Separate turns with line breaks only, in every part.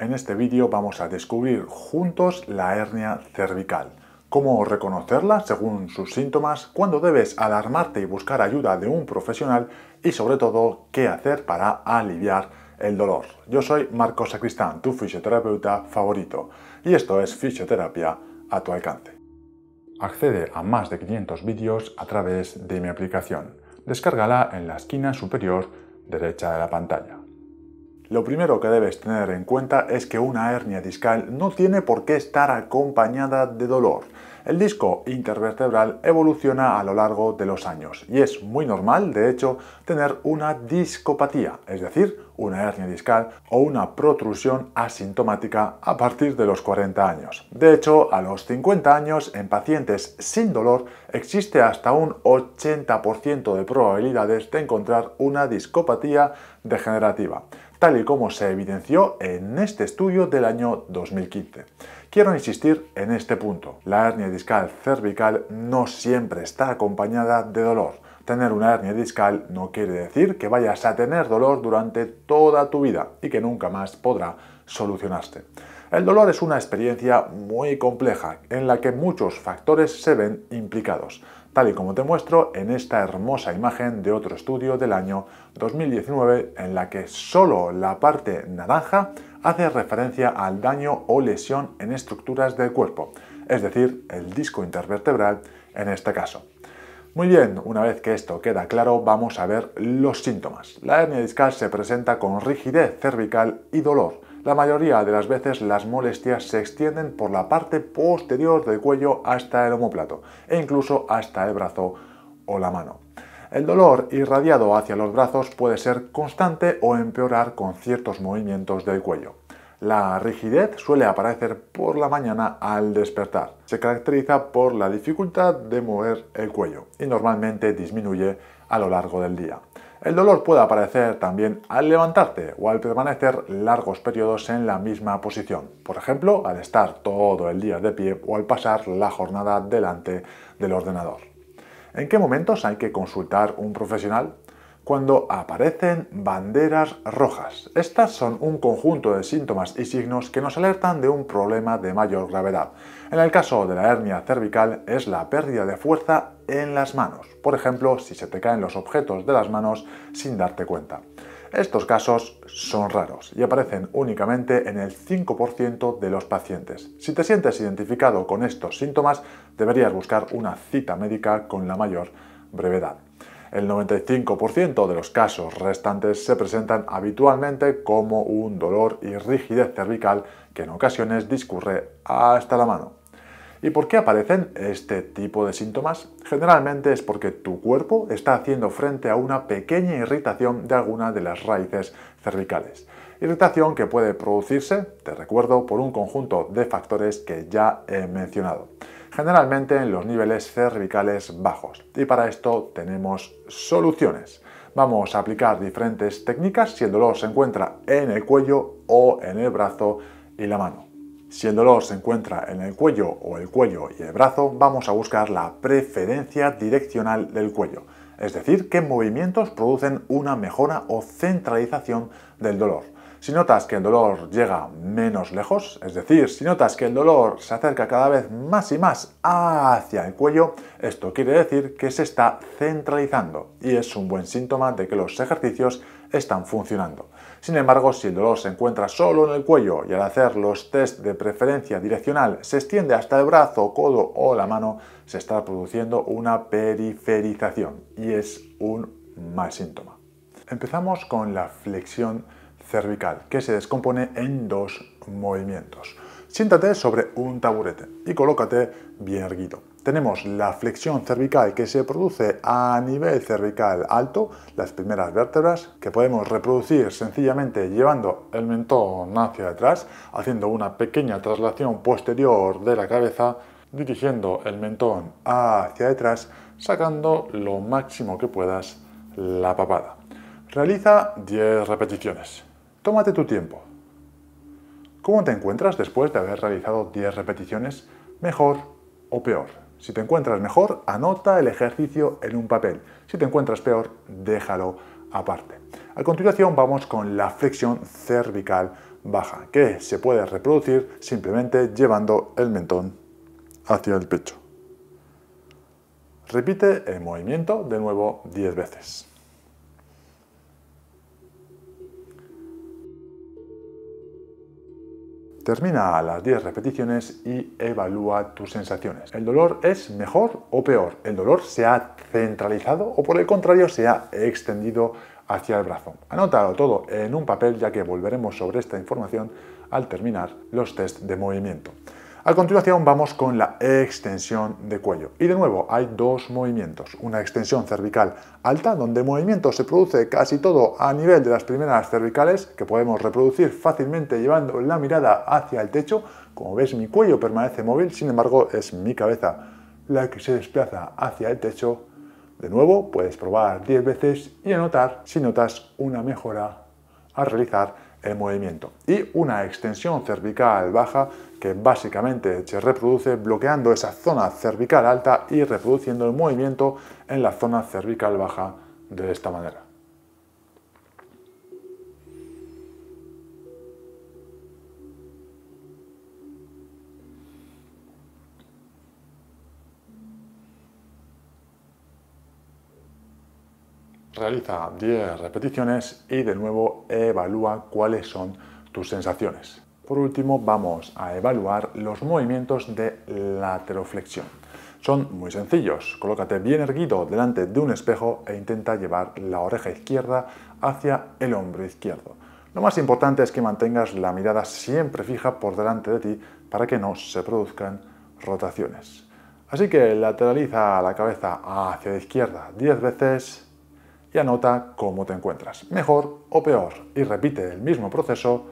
En este vídeo vamos a descubrir juntos la hernia cervical, cómo reconocerla según sus síntomas, cuándo debes alarmarte y buscar ayuda de un profesional y sobre todo qué hacer para aliviar el dolor. Yo soy Marcos Sacristán, tu fisioterapeuta favorito, y esto es Fisioterapia a tu alcance. Accede a más de 500 vídeos a través de mi aplicación. Descárgala en la esquina superior derecha de la pantalla. Lo primero que debes tener en cuenta es que una hernia discal no tiene por qué estar acompañada de dolor. El disco intervertebral evoluciona a lo largo de los años y es muy normal, de hecho, tener una discopatía, es decir, una hernia discal o una protrusión asintomática a partir de los 40 años. De hecho, a los 50 años, en pacientes sin dolor, existe hasta un 80% de probabilidades de encontrar una discopatía degenerativa tal y como se evidenció en este estudio del año 2015. Quiero insistir en este punto. La hernia discal cervical no siempre está acompañada de dolor. Tener una hernia discal no quiere decir que vayas a tener dolor durante toda tu vida y que nunca más podrá solucionarse. El dolor es una experiencia muy compleja en la que muchos factores se ven implicados tal y como te muestro en esta hermosa imagen de otro estudio del año 2019 en la que solo la parte naranja hace referencia al daño o lesión en estructuras del cuerpo, es decir, el disco intervertebral en este caso. Muy bien, una vez que esto queda claro, vamos a ver los síntomas. La hernia discal se presenta con rigidez cervical y dolor. La mayoría de las veces las molestias se extienden por la parte posterior del cuello hasta el omóplato e incluso hasta el brazo o la mano. El dolor irradiado hacia los brazos puede ser constante o empeorar con ciertos movimientos del cuello. La rigidez suele aparecer por la mañana al despertar. Se caracteriza por la dificultad de mover el cuello y normalmente disminuye a lo largo del día. El dolor puede aparecer también al levantarte o al permanecer largos periodos en la misma posición, por ejemplo, al estar todo el día de pie o al pasar la jornada delante del ordenador. ¿En qué momentos hay que consultar un profesional? cuando aparecen banderas rojas. Estas son un conjunto de síntomas y signos que nos alertan de un problema de mayor gravedad. En el caso de la hernia cervical es la pérdida de fuerza en las manos, por ejemplo si se te caen los objetos de las manos sin darte cuenta. Estos casos son raros y aparecen únicamente en el 5% de los pacientes. Si te sientes identificado con estos síntomas, deberías buscar una cita médica con la mayor brevedad. El 95% de los casos restantes se presentan habitualmente como un dolor y rigidez cervical que en ocasiones discurre hasta la mano. ¿Y por qué aparecen este tipo de síntomas? Generalmente es porque tu cuerpo está haciendo frente a una pequeña irritación de alguna de las raíces cervicales. Irritación que puede producirse, te recuerdo, por un conjunto de factores que ya he mencionado generalmente en los niveles cervicales bajos. Y para esto tenemos soluciones. Vamos a aplicar diferentes técnicas si el dolor se encuentra en el cuello o en el brazo y la mano. Si el dolor se encuentra en el cuello o el cuello y el brazo, vamos a buscar la preferencia direccional del cuello, es decir, qué movimientos producen una mejora o centralización del dolor. Si notas que el dolor llega menos lejos, es decir, si notas que el dolor se acerca cada vez más y más hacia el cuello, esto quiere decir que se está centralizando y es un buen síntoma de que los ejercicios están funcionando. Sin embargo, si el dolor se encuentra solo en el cuello y al hacer los test de preferencia direccional se extiende hasta el brazo, codo o la mano, se está produciendo una periferización y es un mal síntoma. Empezamos con la flexión cervical, que se descompone en dos movimientos. Siéntate sobre un taburete y colócate bien erguido. Tenemos la flexión cervical que se produce a nivel cervical alto, las primeras vértebras, que podemos reproducir sencillamente llevando el mentón hacia atrás, haciendo una pequeña traslación posterior de la cabeza, dirigiendo el mentón hacia atrás, sacando lo máximo que puedas la papada. Realiza 10 repeticiones. Tómate tu tiempo. ¿Cómo te encuentras después de haber realizado 10 repeticiones mejor o peor? Si te encuentras mejor, anota el ejercicio en un papel. Si te encuentras peor, déjalo aparte. A continuación vamos con la flexión cervical baja, que se puede reproducir simplemente llevando el mentón hacia el pecho. Repite el movimiento de nuevo 10 veces. Termina a las 10 repeticiones y evalúa tus sensaciones. ¿El dolor es mejor o peor? ¿El dolor se ha centralizado o por el contrario se ha extendido hacia el brazo? Anótalo todo en un papel ya que volveremos sobre esta información al terminar los test de movimiento. A continuación vamos con la extensión de cuello. Y de nuevo hay dos movimientos. Una extensión cervical alta, donde el movimiento se produce casi todo a nivel de las primeras cervicales, que podemos reproducir fácilmente llevando la mirada hacia el techo. Como ves mi cuello permanece móvil, sin embargo es mi cabeza la que se desplaza hacia el techo. De nuevo puedes probar 10 veces y anotar si notas una mejora a realizar el movimiento. Y una extensión cervical baja que básicamente se reproduce bloqueando esa zona cervical alta y reproduciendo el movimiento en la zona cervical baja de esta manera. realiza 10 repeticiones y de nuevo evalúa cuáles son tus sensaciones. Por último, vamos a evaluar los movimientos de lateroflexión. Son muy sencillos. Colócate bien erguido delante de un espejo e intenta llevar la oreja izquierda hacia el hombro izquierdo. Lo más importante es que mantengas la mirada siempre fija por delante de ti para que no se produzcan rotaciones. Así que lateraliza la cabeza hacia la izquierda 10 veces y anota cómo te encuentras, mejor o peor, y repite el mismo proceso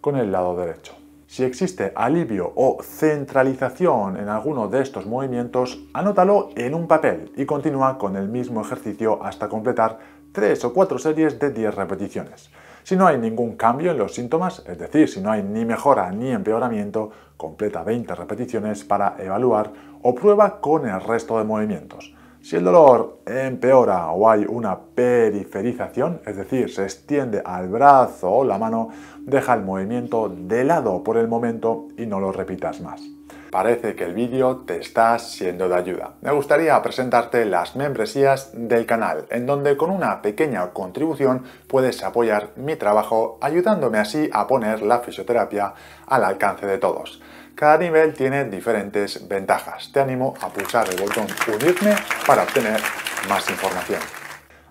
con el lado derecho. Si existe alivio o centralización en alguno de estos movimientos, anótalo en un papel y continúa con el mismo ejercicio hasta completar 3 o 4 series de 10 repeticiones. Si no hay ningún cambio en los síntomas, es decir, si no hay ni mejora ni empeoramiento, completa 20 repeticiones para evaluar o prueba con el resto de movimientos. Si el dolor empeora o hay una periferización, es decir, se extiende al brazo o la mano, deja el movimiento de lado por el momento y no lo repitas más. Parece que el vídeo te está siendo de ayuda. Me gustaría presentarte las membresías del canal, en donde con una pequeña contribución puedes apoyar mi trabajo ayudándome así a poner la fisioterapia al alcance de todos. Cada nivel tiene diferentes ventajas. Te animo a pulsar el botón unirme para obtener más información.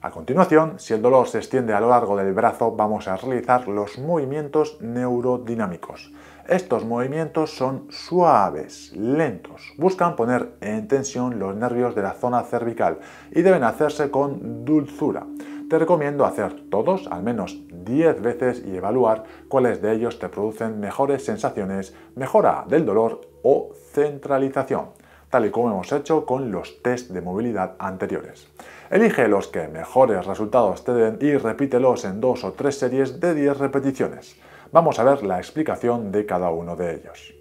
A continuación, si el dolor se extiende a lo largo del brazo, vamos a realizar los movimientos neurodinámicos. Estos movimientos son suaves, lentos, buscan poner en tensión los nervios de la zona cervical y deben hacerse con dulzura te recomiendo hacer todos al menos 10 veces y evaluar cuáles de ellos te producen mejores sensaciones, mejora del dolor o centralización, tal y como hemos hecho con los test de movilidad anteriores. Elige los que mejores resultados te den y repítelos en dos o tres series de 10 repeticiones. Vamos a ver la explicación de cada uno de ellos.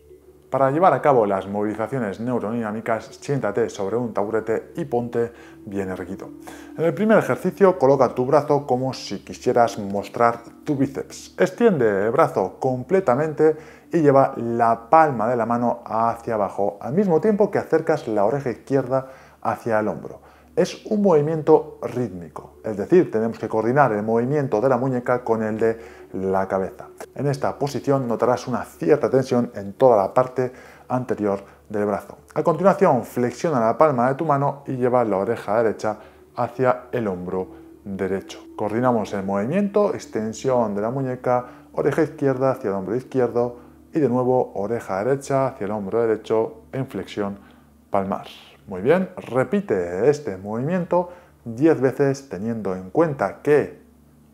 Para llevar a cabo las movilizaciones neurodinámicas, siéntate sobre un taburete y ponte bien erguido. En el primer ejercicio, coloca tu brazo como si quisieras mostrar tu bíceps. Extiende el brazo completamente y lleva la palma de la mano hacia abajo, al mismo tiempo que acercas la oreja izquierda hacia el hombro es un movimiento rítmico, es decir, tenemos que coordinar el movimiento de la muñeca con el de la cabeza. En esta posición notarás una cierta tensión en toda la parte anterior del brazo. A continuación, flexiona la palma de tu mano y lleva la oreja derecha hacia el hombro derecho. Coordinamos el movimiento, extensión de la muñeca, oreja izquierda hacia el hombro izquierdo y de nuevo oreja derecha hacia el hombro derecho en flexión palmar. Muy bien, repite este movimiento 10 veces teniendo en cuenta que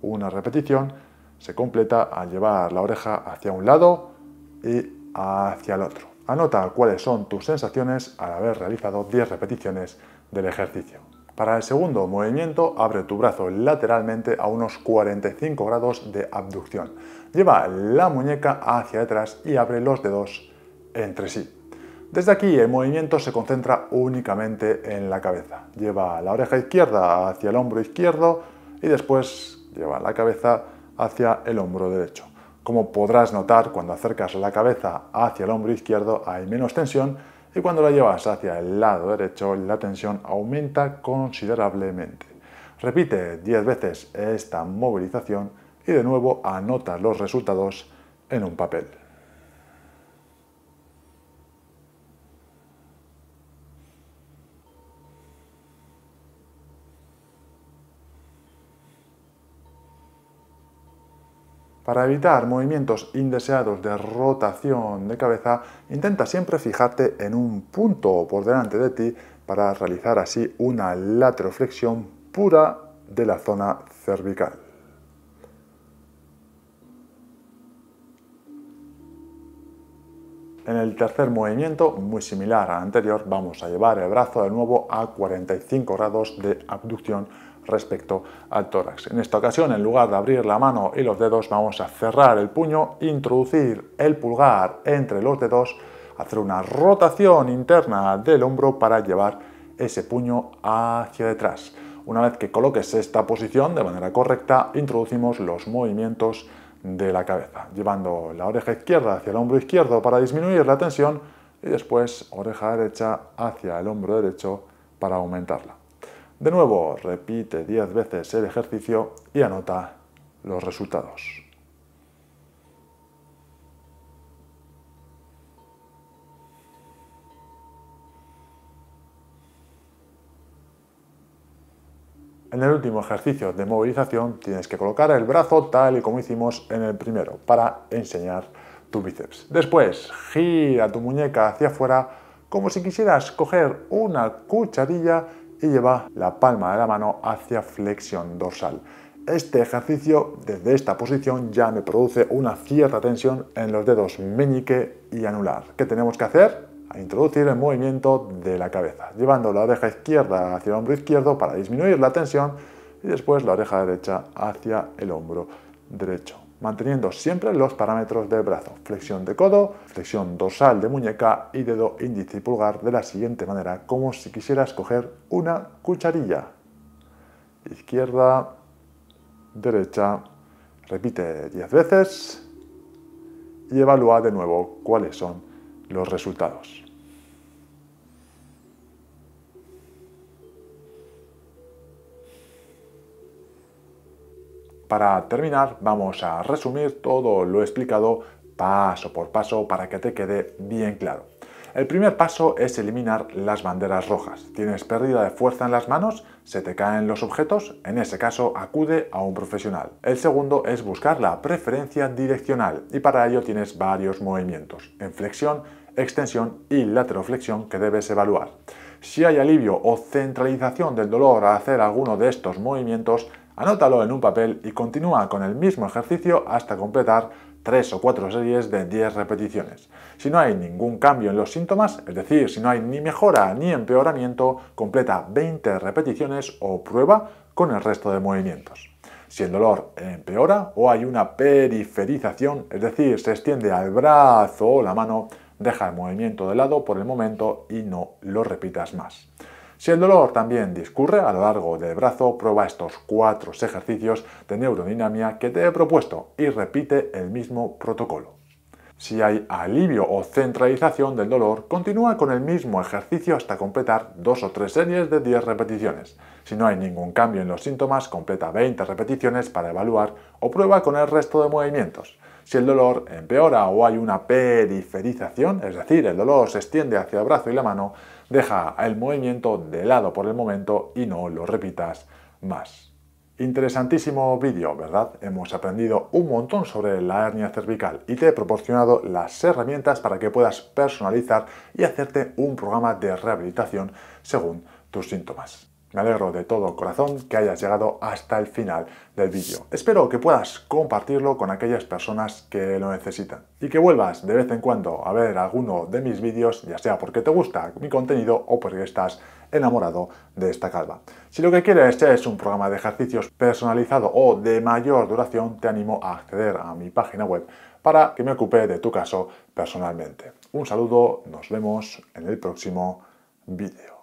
una repetición se completa al llevar la oreja hacia un lado y hacia el otro. Anota cuáles son tus sensaciones al haber realizado 10 repeticiones del ejercicio. Para el segundo movimiento, abre tu brazo lateralmente a unos 45 grados de abducción. Lleva la muñeca hacia atrás y abre los dedos entre sí. Desde aquí el movimiento se concentra únicamente en la cabeza. Lleva la oreja izquierda hacia el hombro izquierdo y después lleva la cabeza hacia el hombro derecho. Como podrás notar, cuando acercas la cabeza hacia el hombro izquierdo hay menos tensión y cuando la llevas hacia el lado derecho la tensión aumenta considerablemente. Repite 10 veces esta movilización y de nuevo anota los resultados en un papel. Para evitar movimientos indeseados de rotación de cabeza, intenta siempre fijarte en un punto por delante de ti para realizar así una lateroflexión pura de la zona cervical. En el tercer movimiento, muy similar al anterior, vamos a llevar el brazo de nuevo a 45 grados de abducción respecto al tórax. En esta ocasión, en lugar de abrir la mano y los dedos, vamos a cerrar el puño, introducir el pulgar entre los dedos, hacer una rotación interna del hombro para llevar ese puño hacia detrás. Una vez que coloques esta posición de manera correcta, introducimos los movimientos de la cabeza, llevando la oreja izquierda hacia el hombro izquierdo para disminuir la tensión y después oreja derecha hacia el hombro derecho para aumentarla. De nuevo, repite 10 veces el ejercicio y anota los resultados. En el último ejercicio de movilización tienes que colocar el brazo tal y como hicimos en el primero para enseñar tu bíceps. Después, gira tu muñeca hacia afuera como si quisieras coger una cucharilla y lleva la palma de la mano hacia flexión dorsal. Este ejercicio desde esta posición ya me produce una cierta tensión en los dedos meñique y anular. ¿Qué tenemos que hacer? A introducir el movimiento de la cabeza, llevando la oreja izquierda hacia el hombro izquierdo para disminuir la tensión y después la oreja derecha hacia el hombro derecho manteniendo siempre los parámetros del brazo, flexión de codo, flexión dorsal de muñeca y dedo índice y pulgar de la siguiente manera, como si quisieras coger una cucharilla. Izquierda, derecha, repite 10 veces y evalúa de nuevo cuáles son los resultados. Para terminar, vamos a resumir todo lo explicado paso por paso para que te quede bien claro. El primer paso es eliminar las banderas rojas. ¿Tienes pérdida de fuerza en las manos? ¿Se te caen los objetos? En ese caso, acude a un profesional. El segundo es buscar la preferencia direccional y para ello tienes varios movimientos, en flexión, extensión y lateroflexión que debes evaluar. Si hay alivio o centralización del dolor al hacer alguno de estos movimientos, Anótalo en un papel y continúa con el mismo ejercicio hasta completar 3 o 4 series de 10 repeticiones. Si no hay ningún cambio en los síntomas, es decir, si no hay ni mejora ni empeoramiento, completa 20 repeticiones o prueba con el resto de movimientos. Si el dolor empeora o hay una periferización, es decir, se extiende al brazo o la mano, deja el movimiento de lado por el momento y no lo repitas más. Si el dolor también discurre a lo largo del brazo, prueba estos cuatro ejercicios de neurodinamia que te he propuesto y repite el mismo protocolo. Si hay alivio o centralización del dolor, continúa con el mismo ejercicio hasta completar dos o tres series de 10 repeticiones. Si no hay ningún cambio en los síntomas, completa 20 repeticiones para evaluar o prueba con el resto de movimientos. Si el dolor empeora o hay una periferización, es decir, el dolor se extiende hacia el brazo y la mano, Deja el movimiento de lado por el momento y no lo repitas más. Interesantísimo vídeo, ¿verdad? Hemos aprendido un montón sobre la hernia cervical y te he proporcionado las herramientas para que puedas personalizar y hacerte un programa de rehabilitación según tus síntomas. Me alegro de todo corazón que hayas llegado hasta el final del vídeo. Espero que puedas compartirlo con aquellas personas que lo necesitan y que vuelvas de vez en cuando a ver alguno de mis vídeos, ya sea porque te gusta mi contenido o porque estás enamorado de esta calva. Si lo que quieres es un programa de ejercicios personalizado o de mayor duración, te animo a acceder a mi página web para que me ocupe de tu caso personalmente. Un saludo, nos vemos en el próximo vídeo.